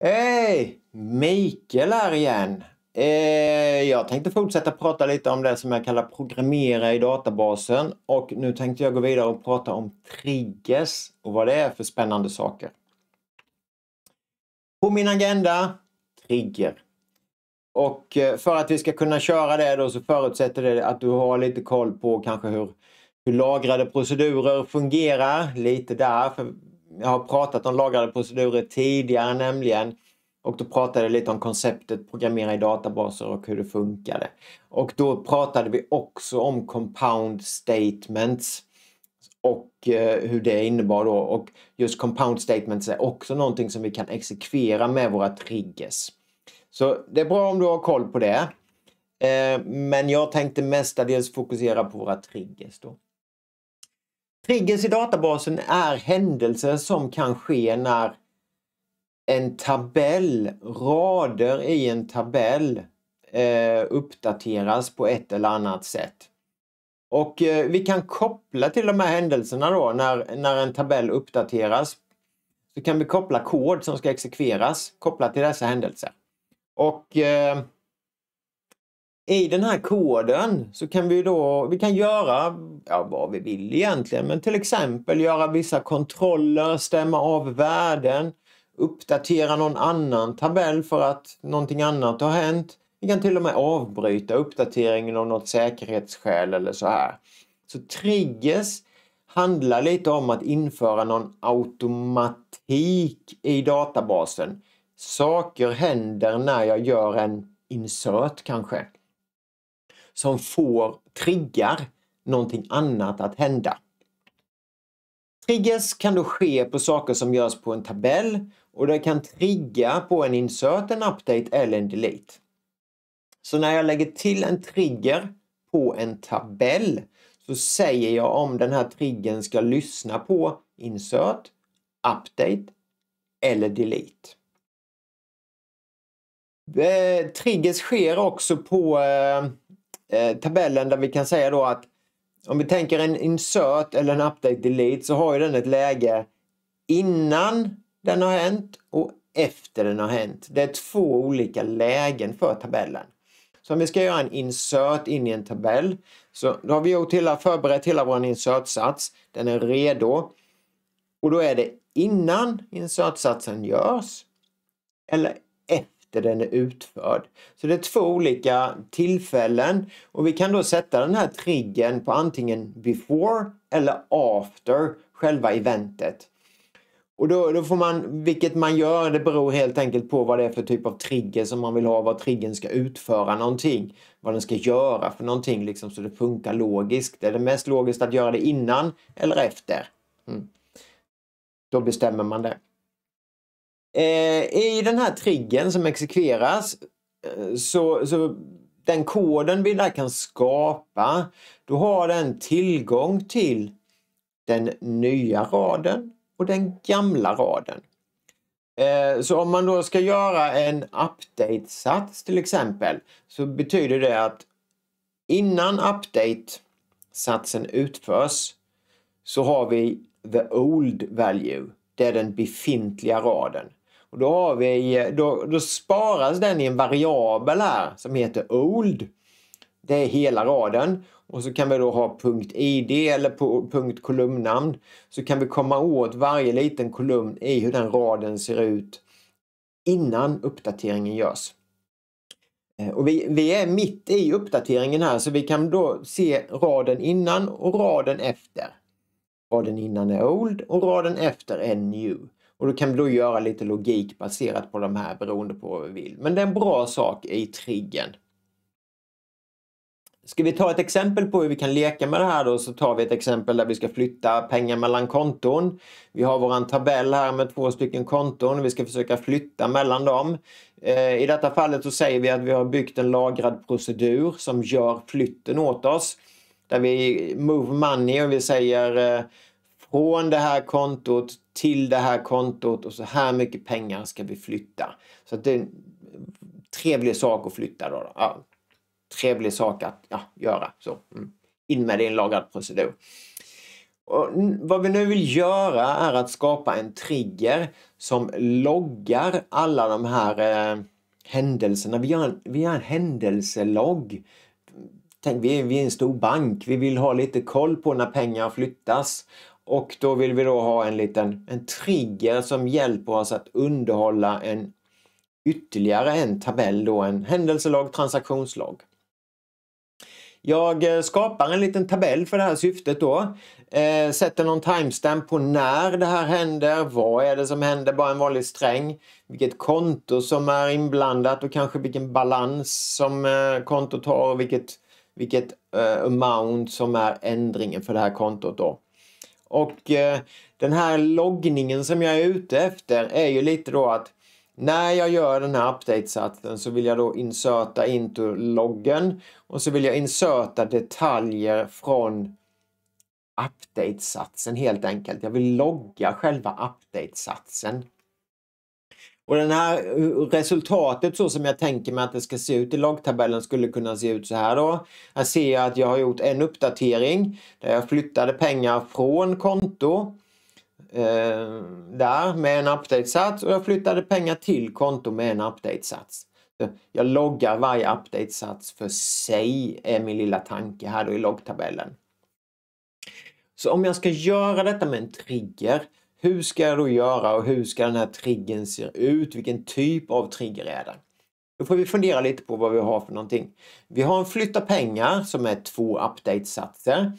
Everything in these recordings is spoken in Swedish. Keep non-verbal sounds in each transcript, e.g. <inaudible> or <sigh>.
Hej! Mikael här igen. Eh, jag tänkte fortsätta prata lite om det som jag kallar programmera i databasen och nu tänkte jag gå vidare och prata om triggers och vad det är för spännande saker. På min agenda, trigger. Och eh, för att vi ska kunna köra det då så förutsätter det att du har lite koll på kanske hur, hur lagrade procedurer fungerar. Lite där, för jag har pratat om lagrade procedurer tidigare nämligen. Och då pratade jag lite om konceptet programmera i databaser och hur det funkade. Och då pratade vi också om compound statements och eh, hur det innebar då. Och just compound statements är också någonting som vi kan exekvera med våra triggers. Så det är bra om du har koll på det. Eh, men jag tänkte mestadels fokusera på våra triggers då. Triggers i databasen är händelser som kan ske när en tabell, rader i en tabell eh, uppdateras på ett eller annat sätt. Och eh, vi kan koppla till de här händelserna då när, när en tabell uppdateras. Så kan vi koppla kod som ska exekveras kopplat till dessa händelser. Och eh, i den här koden så kan vi då vi kan göra ja, vad vi vill egentligen, men till exempel göra vissa kontroller, stämma av värden, uppdatera någon annan tabell för att någonting annat har hänt. Vi kan till och med avbryta uppdateringen av något säkerhetsskäl eller så här. Så triggers handlar lite om att införa någon automatik i databasen. Saker händer när jag gör en insert kanske som får triggar någonting annat att hända. Triggers kan då ske på saker som görs på en tabell och det kan trigga på en insert, en update eller en delete. Så när jag lägger till en trigger på en tabell så säger jag om den här triggern ska lyssna på insert, update eller delete. Eh, triggers sker också på eh, Eh, tabellen där vi kan säga då att om vi tänker en insert eller en update delete så har ju den ett läge innan den har hänt och efter den har hänt. Det är två olika lägen för tabellen. Så om vi ska göra en insert in i en tabell så då har vi gjort hela, förberett hela vår insertsats. Den är redo. Och då är det innan insertsatsen görs eller efter den är utförd. Så det är två olika tillfällen och vi kan då sätta den här triggern på antingen before eller after själva eventet. Och då, då, får man, vilket man gör, det beror helt enkelt på vad det är för typ av trigger som man vill ha, vad triggern ska utföra någonting, vad den ska göra för någonting liksom så det funkar logiskt. Är det mest logiskt att göra det innan eller efter? Mm. Då bestämmer man det. Eh, I den här triggen som exekveras eh, så, så den koden vi där kan skapa, då har den tillgång till den nya raden och den gamla raden. Eh, så om man då ska göra en update-sats till exempel så betyder det att innan update-satsen utförs så har vi the old value. Det är den befintliga raden. Och då, har vi, då, då sparas den i en variabel här som heter old. Det är hela raden. Och så kan vi då ha punkt .id eller punkt .kolumnnamn. Så kan vi komma åt varje liten kolumn i hur den raden ser ut innan uppdateringen görs. Eh, och vi, vi är mitt i uppdateringen här så vi kan då se raden innan och raden efter. Raden innan är old och raden efter är new. Och då kan vi då göra lite logik baserat på de här beroende på vad vi vill. Men det är en bra sak i triggen. Ska vi ta ett exempel på hur vi kan leka med det här då så tar vi ett exempel där vi ska flytta pengar mellan konton. Vi har våran tabell här med två stycken konton. Vi ska försöka flytta mellan dem. Eh, I detta fallet så säger vi att vi har byggt en lagrad procedur som gör flytten åt oss. Där vi move money och vi säger eh, från det här kontot till det här kontot och så här mycket pengar ska vi flytta. Så det är en trevlig sak att flytta då. Ja, trevlig sak att ja, göra. Så, mm. In med det i en lagrad procedur. Och vad vi nu vill göra är att skapa en trigger som loggar alla de här eh, händelserna. Vi gör en, vi gör en händelselogg. Tänk, vi är, vi är en stor bank. Vi vill ha lite koll på när pengar flyttas och då vill vi då ha en liten en trigger som hjälper oss att underhålla en ytterligare en tabell då, en händelselag, transaktionslag. Jag eh, skapar en liten tabell för det här syftet då. Eh, sätter någon timestamp på när det här händer. Vad är det som händer? Bara en vanlig sträng. Vilket konto som är inblandat och kanske vilken balans som eh, kontot har och vilket, vilket eh, amount som är ändringen för det här kontot då. Och eh, den här loggningen som jag är ute efter är ju lite då att när jag gör den här update-satsen så vill jag då inserta into loggen och så vill jag inserta detaljer från update-satsen helt enkelt. Jag vill logga själva update-satsen. Och det här eh, resultatet så som jag tänker mig att det ska se ut i loggtabellen skulle kunna se ut så här då. Här ser jag att jag har gjort en uppdatering där jag flyttade pengar från konto eh, där med en update-sats och jag flyttade pengar till konto med en update-sats. Jag loggar varje update-sats för sig är min lilla tanke här då i loggtabellen. Så om jag ska göra detta med en trigger hur ska jag då göra och hur ska den här triggern se ut? Vilken typ av trigger är det? Då får vi fundera lite på vad vi har för någonting. Vi har en flytta pengar som är två update-satser.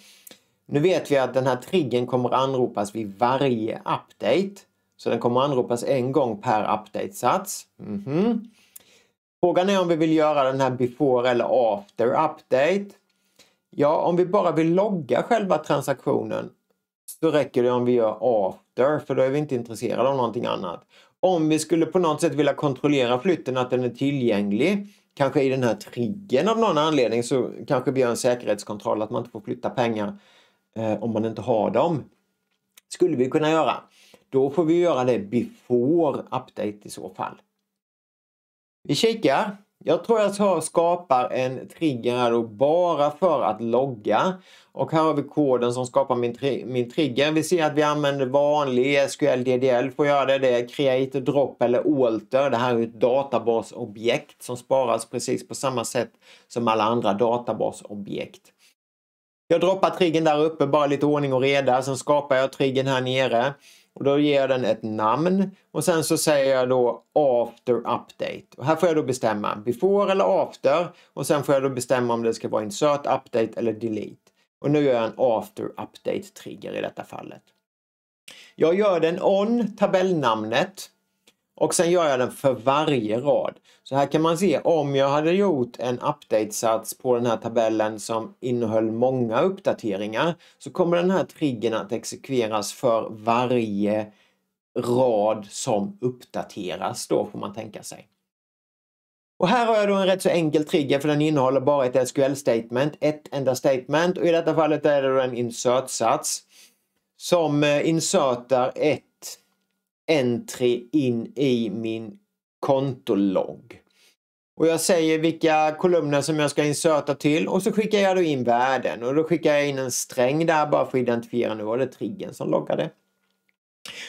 Nu vet vi att den här triggern kommer anropas vid varje update. Så den kommer anropas en gång per update-sats. Mm -hmm. Frågan är om vi vill göra den här before eller after update. Ja, om vi bara vill logga själva transaktionen så räcker det om vi gör after för då är vi inte intresserade av någonting annat. Om vi skulle på något sätt vilja kontrollera flytten att den är tillgänglig kanske i den här triggen av någon anledning så kanske vi gör en säkerhetskontroll att man inte får flytta pengar eh, om man inte har dem. Skulle vi kunna göra. Då får vi göra det before update i så fall. Vi kikar. Jag tror jag skapar en trigger här då bara för att logga. Och här har vi koden som skapar min, tri min trigger. Vi ser att vi använder vanlig SQL DDL för att göra det. Det är create, drop eller alter. Det här är ett databasobjekt som sparas precis på samma sätt som alla andra databasobjekt. Jag droppar triggen där uppe, bara lite ordning och reda. Sen skapar jag triggen här nere. Och då ger jag den ett namn och sen så säger jag då after update. Och här får jag då bestämma before eller after och sen får jag då bestämma om det ska vara insert update eller delete. Och nu gör jag en after update trigger i detta fallet. Jag gör den on tabellnamnet och sen gör jag den för varje rad. Så här kan man se om jag hade gjort en update-sats på den här tabellen som innehöll många uppdateringar så kommer den här triggern att exekveras för varje rad som uppdateras då får man tänka sig. Och här har jag då en rätt så enkel trigger för den innehåller bara ett SQL-statement, ett enda statement och i detta fallet är det då en insert-sats som eh, insertar ett entry in i min kontologg. Och jag säger vilka kolumner som jag ska inserta till och så skickar jag då in värden och då skickar jag in en sträng där bara för att identifiera nu var det triggern som loggade.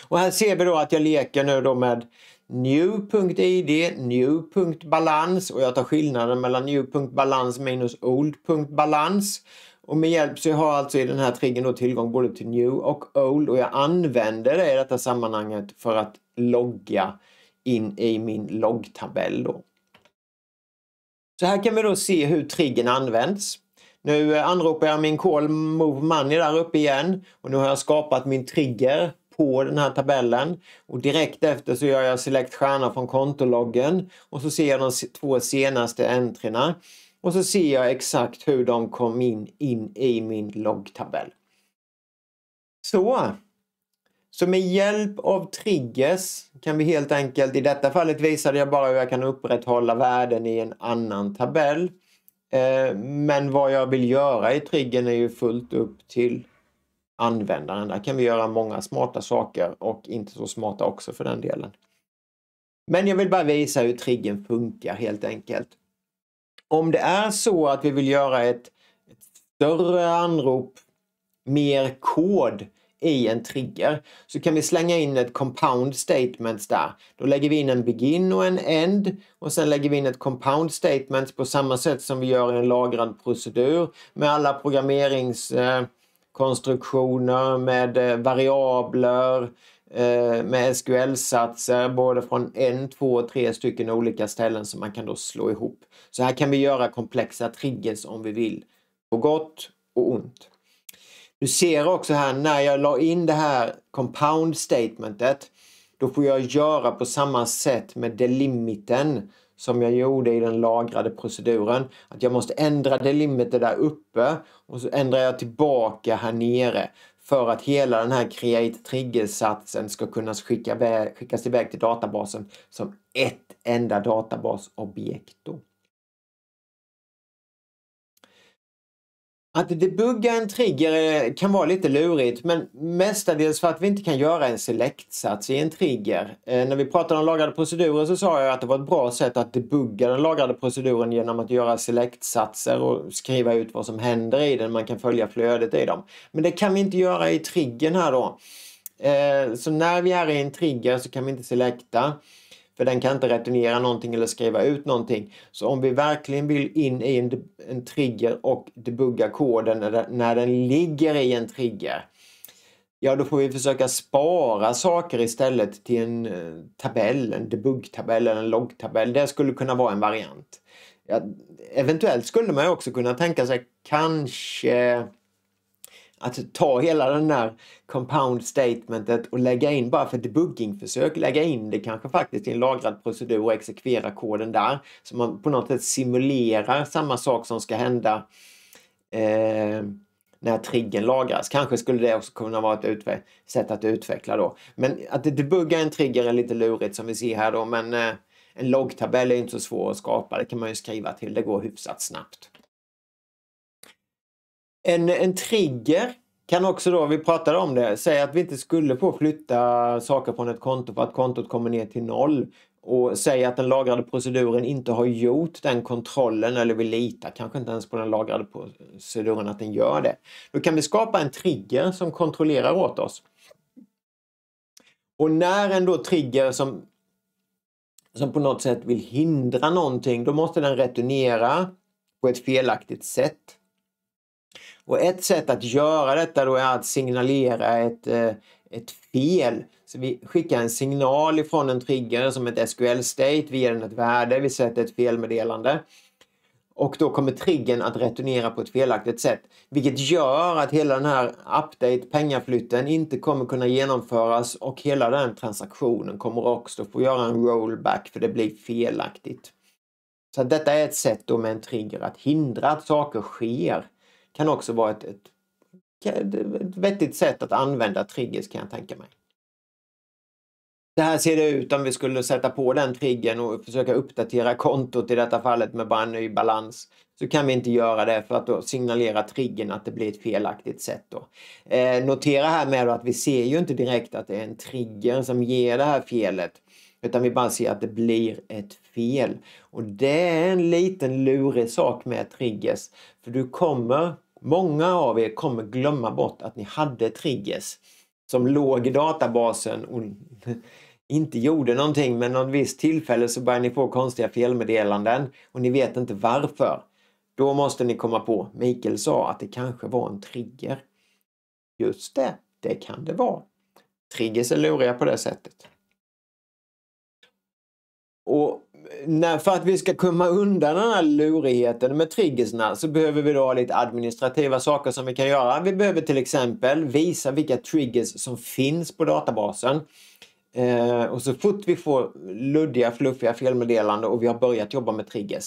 Och här ser vi då att jag leker nu då med new.id, new.balans och jag tar skillnaden mellan new.balans minus old.balans. Och med hjälp så jag har alltså i den här triggern då tillgång både till new och old och jag använder det i detta sammanhanget för att logga in i min loggtabell då. Så här kan vi då se hur triggern används. Nu eh, anropar jag min call move money där uppe igen och nu har jag skapat min trigger på den här tabellen. Och direkt efter så gör jag select stjärna från kontologgen och så ser jag de två senaste entrarna och så ser jag exakt hur de kom in, in i min loggtabell. Så. Så med hjälp av triggers kan vi helt enkelt, i detta fallet visade jag bara hur jag kan upprätthålla värden i en annan tabell. Eh, men vad jag vill göra i triggern är ju fullt upp till användaren. Där kan vi göra många smarta saker och inte så smarta också för den delen. Men jag vill bara visa hur triggern funkar helt enkelt om det är så att vi vill göra ett, ett större anrop, mer kod i en trigger så kan vi slänga in ett compound statement där. Då lägger vi in en begin och en end och sen lägger vi in ett compound statement på samma sätt som vi gör i en lagrad procedur med alla programmeringskonstruktioner med eh, variabler, Eh, med SQL-satser både från en, två, tre stycken olika ställen som man kan då slå ihop. Så här kan vi göra komplexa triggers om vi vill, på gott och ont. Du ser också här när jag la in det här compound statementet då får jag göra på samma sätt med delimiten som jag gjorde i den lagrade proceduren. Att jag måste ändra delimiten där uppe och så ändrar jag tillbaka här nere för att hela den här create trigger-satsen ska kunna skickas iväg till databasen som ett enda databasobjekt. Då. Att debugga en trigger eh, kan vara lite lurigt men mestadels för att vi inte kan göra en selektsats i en trigger. Eh, när vi pratade om lagrade procedurer så sa jag att det var ett bra sätt att debugga den lagrade proceduren genom att göra selektsatser och skriva ut vad som händer i den. Man kan följa flödet i dem. Men det kan vi inte göra i triggern här då. Eh, så när vi är i en trigger så kan vi inte selekta. För den kan inte returnera någonting eller skriva ut någonting. Så om vi verkligen vill in i en, en trigger och debugga koden när den, när den ligger i en trigger. Ja, då får vi försöka spara saker istället till en eh, tabell, en debuggtabell eller en loggtabell. Det skulle kunna vara en variant. Ja, eventuellt skulle man också kunna tänka sig kanske att ta hela den där compound statementet och lägga in bara för debuggingförsök, lägga in det kanske faktiskt i en lagrad procedur och exekvera koden där. Så man på något sätt simulerar samma sak som ska hända eh, när triggen lagras. Kanske skulle det också kunna vara ett sätt att utveckla då. Men att debugga en trigger är lite lurigt som vi ser här då men eh, en loggtabell är inte så svår att skapa, det kan man ju skriva till, det går hyfsat snabbt. En, en trigger kan också då, vi pratade om det, säga att vi inte skulle få flytta saker från ett konto för att kontot kommer ner till noll. Och säga att den lagrade proceduren inte har gjort den kontrollen eller vi litar kanske inte ens på den lagrade proceduren att den gör det. Då kan vi skapa en trigger som kontrollerar åt oss. Och när en då trigger som, som på något sätt vill hindra någonting, då måste den returnera på ett felaktigt sätt. Och ett sätt att göra detta då är att signalera ett, eh, ett fel. Så vi skickar en signal ifrån en trigger som ett SQL-state. Vi ger den ett värde, vi sätter ett felmeddelande. Och då kommer triggern att returnera på ett felaktigt sätt. Vilket gör att hela den här update pengaflytten inte kommer kunna genomföras och hela den transaktionen kommer också få göra en rollback för det blir felaktigt. Så detta är ett sätt då med en trigger att hindra att saker sker kan också vara ett, ett, ett vettigt sätt att använda triggers kan jag tänka mig. Det här ser det ut om vi skulle sätta på den triggern och försöka uppdatera kontot i detta fallet med bara en ny balans. Så kan vi inte göra det för att då signalerar triggern att det blir ett felaktigt sätt. Då. Eh, notera här med att vi ser ju inte direkt att det är en trigger som ger det här felet. Utan vi bara ser att det blir ett fel. Och det är en liten lurig sak med triggers. För du kommer Många av er kommer glömma bort att ni hade triggers som låg i databasen och inte gjorde någonting men något visst tillfälle så börjar ni få konstiga felmeddelanden och ni vet inte varför. Då måste ni komma på, Mikael sa att det kanske var en trigger. Just det, det kan det vara. Triggers är luriga på det sättet. Och när, för att vi ska komma undan den här lurigheten med triggersna så behöver vi då ha lite administrativa saker som vi kan göra. Vi behöver till exempel visa vilka triggers som finns på databasen. Eh, och så fort vi får luddiga, fluffiga felmeddelanden och vi har börjat jobba med triggers,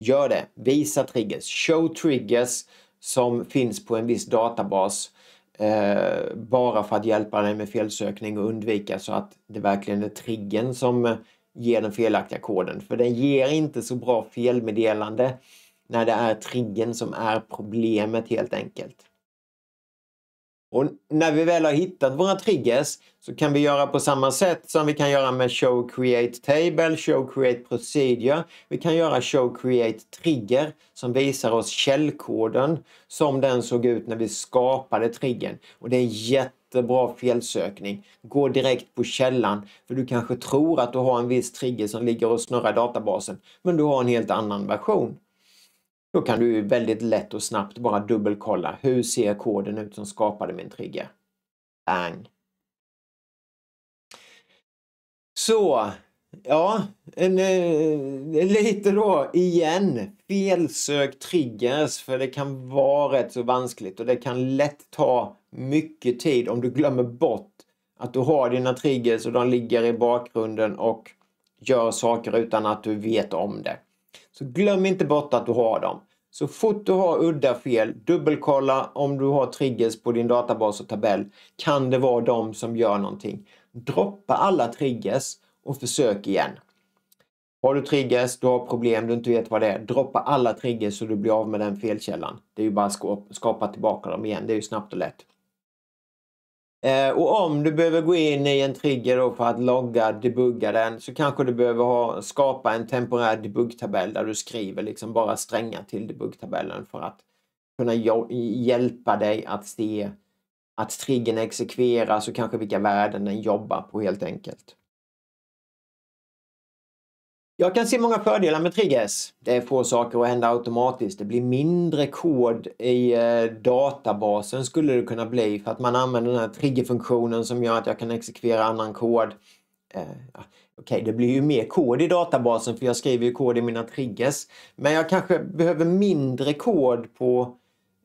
gör det. Visa triggers. Show triggers som finns på en viss databas eh, bara för att hjälpa dig med felsökning och undvika så att det verkligen är triggern som ger den felaktiga koden. För den ger inte så bra felmeddelande när det är triggen som är problemet helt enkelt. Och när vi väl har hittat våra triggers så kan vi göra på samma sätt som vi kan göra med Show Create Table, Show Create Procedure. Vi kan göra Show Create Trigger som visar oss källkoden som den såg ut när vi skapade triggern. Och det är jätte jättebra felsökning. Gå direkt på källan för du kanske tror att du har en viss trigger som ligger och snurrar i databasen men du har en helt annan version. Då kan du väldigt lätt och snabbt bara dubbelkolla. Hur ser koden ut som skapade min trigger? Bang! Så, ja, en, en, eh, lite då igen. Felsök triggers för det kan vara rätt så vanskligt och det kan lätt ta mycket tid om du glömmer bort att du har dina triggers och de ligger i bakgrunden och gör saker utan att du vet om det. Så glöm inte bort att du har dem. Så fort du har udda fel, dubbelkolla om du har triggers på din databas och tabell. Kan det vara de som gör någonting? Droppa alla triggers och försök igen. Har du triggers, du har problem, du inte vet vad det är. Droppa alla triggers så du blir av med den felkällan. Det är ju bara att skapa tillbaka dem igen. Det är ju snabbt och lätt. Eh, och om du behöver gå in i en trigger för att logga, debugga den så kanske du behöver ha, skapa en temporär debuggtabell där du skriver liksom bara strängar till debuggtabellen för att kunna hjälpa dig att se att triggern exekveras och kanske vilka värden den jobbar på helt enkelt. Jag kan se många fördelar med TriggS. Det får saker att hända automatiskt. Det blir mindre kod i eh, databasen skulle det kunna bli för att man använder den här triggerfunktionen som gör att jag kan exekvera annan kod. Eh, Okej, okay, det blir ju mer kod i databasen för jag skriver ju kod i mina triggers. Men jag kanske behöver mindre kod på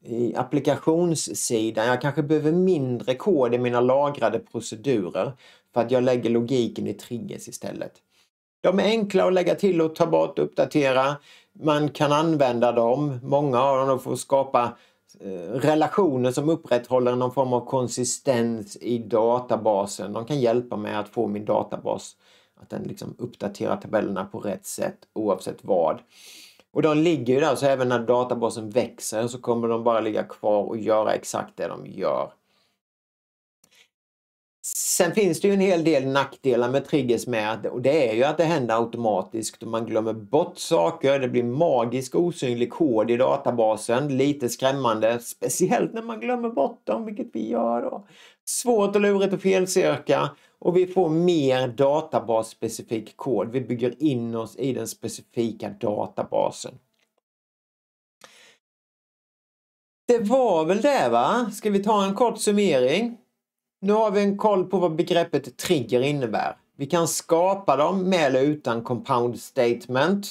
i applikationssidan. Jag kanske behöver mindre kod i mina lagrade procedurer för att jag lägger logiken i triggers istället. De är enkla att lägga till och ta bort, uppdatera. Man kan använda dem, många av dem, för att skapa eh, relationer som upprätthåller någon form av konsistens i databasen. De kan hjälpa mig att få min databas att den liksom uppdaterar tabellerna på rätt sätt oavsett vad. Och de ligger ju där så även när databasen växer så kommer de bara ligga kvar och göra exakt det de gör. Sen finns det ju en hel del nackdelar med triggers med och det är ju att det händer automatiskt och man glömmer bort saker. Det blir magisk osynlig kod i databasen. Lite skrämmande, speciellt när man glömmer bort dem, vilket vi gör då. Svårt och lurigt att felsöka och vi får mer databasspecifik kod. Vi bygger in oss i den specifika databasen. Det var väl det va? Ska vi ta en kort summering? Nu har vi en koll på vad begreppet trigger innebär. Vi kan skapa dem med eller utan compound statement.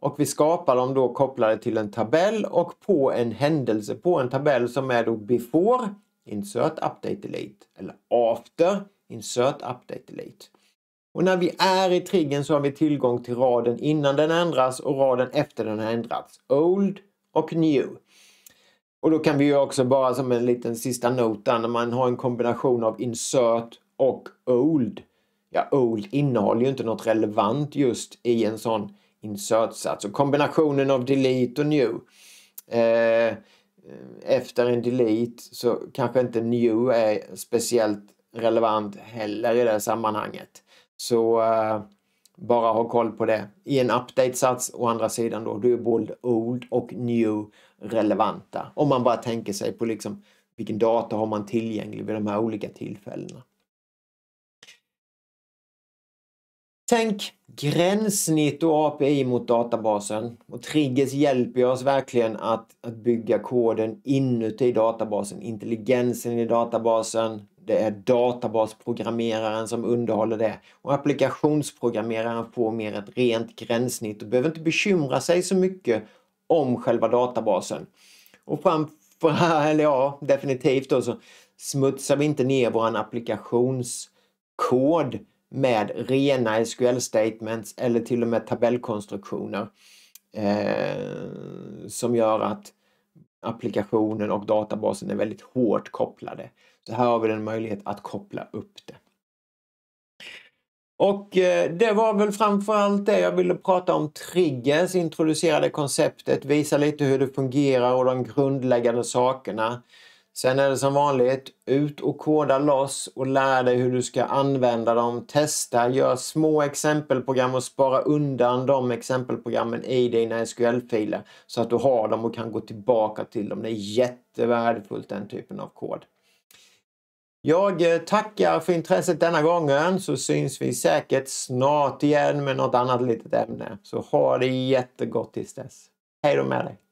Och vi skapar dem då kopplade till en tabell och på en händelse på en tabell som är då before, insert, update, delete. Eller after, insert, update, delete. Och när vi är i triggern så har vi tillgång till raden innan den ändras och raden efter den har ändrats. Old och new. Och då kan vi ju också bara som en liten sista not där, när man har en kombination av insert och old. Ja, old innehåller ju inte något relevant just i en sån insert-sats. Och kombinationen av delete och new. Eh, eh efter en delete så kanske inte new är speciellt relevant heller i det sammanhanget. Så eh, bara ha koll på det. I en update-sats å andra sidan då, då är både old och new relevanta. Om man bara tänker sig på liksom vilken data har man tillgänglig vid de här olika tillfällena. Tänk gränssnitt och API mot databasen. Och Triggers hjälper oss verkligen att, att bygga koden inuti databasen. Intelligensen i databasen. Det är databasprogrammeraren som underhåller det. Och applikationsprogrammeraren får mer ett rent gränssnitt och behöver inte bekymra sig så mycket om själva databasen. Och framför, <laughs> eller ja, definitivt då så smutsar vi inte ner våran applikationskod med rena SQL statements eller till och med tabellkonstruktioner eh, som gör att applikationen och databasen är väldigt hårt kopplade. Så här har vi en möjlighet att koppla upp det. Och eh, det var väl framförallt det jag ville prata om. Triggers introducera det konceptet, visa lite hur det fungerar och de grundläggande sakerna. Sen är det som vanligt, ut och koda loss och lär dig hur du ska använda dem. Testa, gör små exempelprogram och spara undan de exempelprogrammen i dina SQL-filer så att du har dem och kan gå tillbaka till dem. Det är jättevärdefullt den typen av kod. Jag eh, tackar för intresset denna gången så syns vi säkert snart igen med något annat litet ämne. Så ha det jättegott tills dess. Hej då med dig!